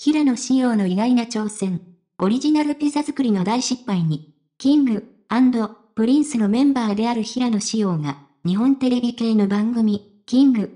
平野紫耀の意外な挑戦。オリジナルピザ作りの大失敗に、キングプリンスのメンバーである平野紫耀が、日本テレビ系の番組、キング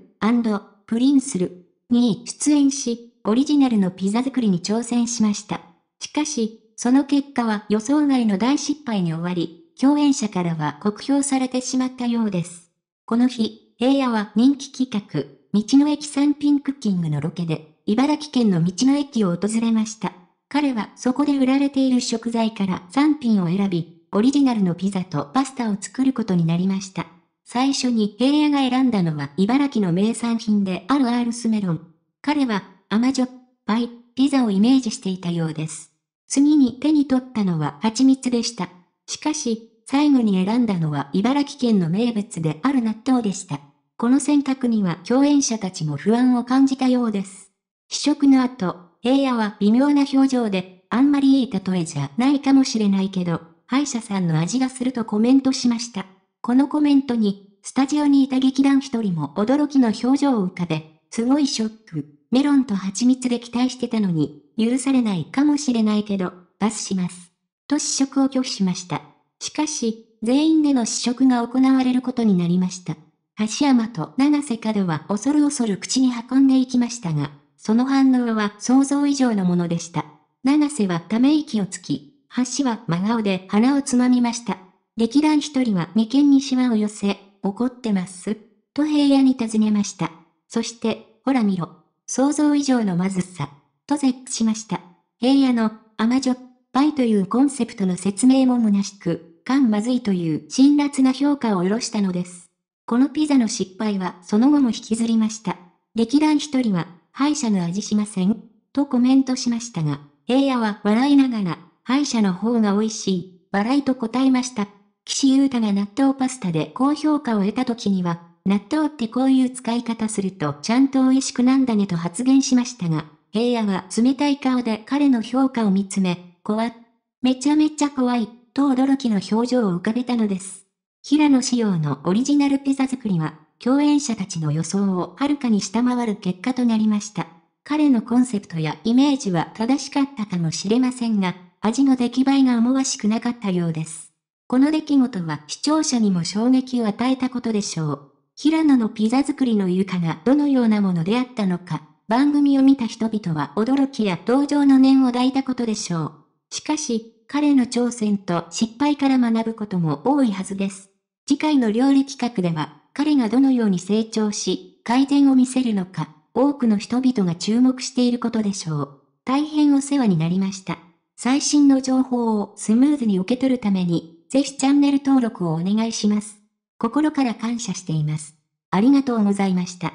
プリンスルに出演し、オリジナルのピザ作りに挑戦しました。しかし、その結果は予想外の大失敗に終わり、共演者からは酷評されてしまったようです。この日、平野は人気企画、道の駅ピンクッキングのロケで、茨城県の道の駅を訪れました。彼はそこで売られている食材から3品を選び、オリジナルのピザとパスタを作ることになりました。最初に平野が選んだのは茨城の名産品であるアールスメロン。彼は甘じょっぱいピザをイメージしていたようです。次に手に取ったのは蜂蜜でした。しかし、最後に選んだのは茨城県の名物である納豆でした。この選択には共演者たちも不安を感じたようです。試食の後、平野は微妙な表情で、あんまりいい例えじゃないかもしれないけど、歯医者さんの味がするとコメントしました。このコメントに、スタジオにいた劇団一人も驚きの表情を浮かべ、すごいショック。メロンと蜂蜜で期待してたのに、許されないかもしれないけど、パスします。と試食を拒否しました。しかし、全員での試食が行われることになりました。橋山と長瀬角は恐る恐る口に運んでいきましたが、その反応は想像以上のものでした。長瀬はため息をつき、橋は真顔で鼻をつまみました。劇団一人は眉間にシワを寄せ、怒ってます。と平野に尋ねました。そして、ほら見ろ。想像以上のまずさ。と絶句しました。平野の甘じょっぱいというコンセプトの説明も虚しく、感まずいという辛辣な評価を下ろしたのです。このピザの失敗はその後も引きずりました。劇団一人は歯医者の味しませんとコメントしましたが、平野は笑いながら、歯医者の方が美味しい、笑いと答えました。岸優太が納豆パスタで高評価を得た時には、納豆ってこういう使い方するとちゃんと美味しくなんだねと発言しましたが、平野は冷たい顔で彼の評価を見つめ、怖っ。めちゃめちゃ怖い、と驚きの表情を浮かべたのです。平野仕様のオリジナルピザ作りは、共演者たちの予想をはるかに下回る結果となりました。彼のコンセプトやイメージは正しかったかもしれませんが、味の出来栄えが思わしくなかったようです。この出来事は視聴者にも衝撃を与えたことでしょう。平野のピザ作りの床がどのようなものであったのか、番組を見た人々は驚きや同情の念を抱いたことでしょう。しかし、彼の挑戦と失敗から学ぶことも多いはずです。次回の料理企画では、彼がどのように成長し、改善を見せるのか、多くの人々が注目していることでしょう。大変お世話になりました。最新の情報をスムーズに受け取るために、ぜひチャンネル登録をお願いします。心から感謝しています。ありがとうございました。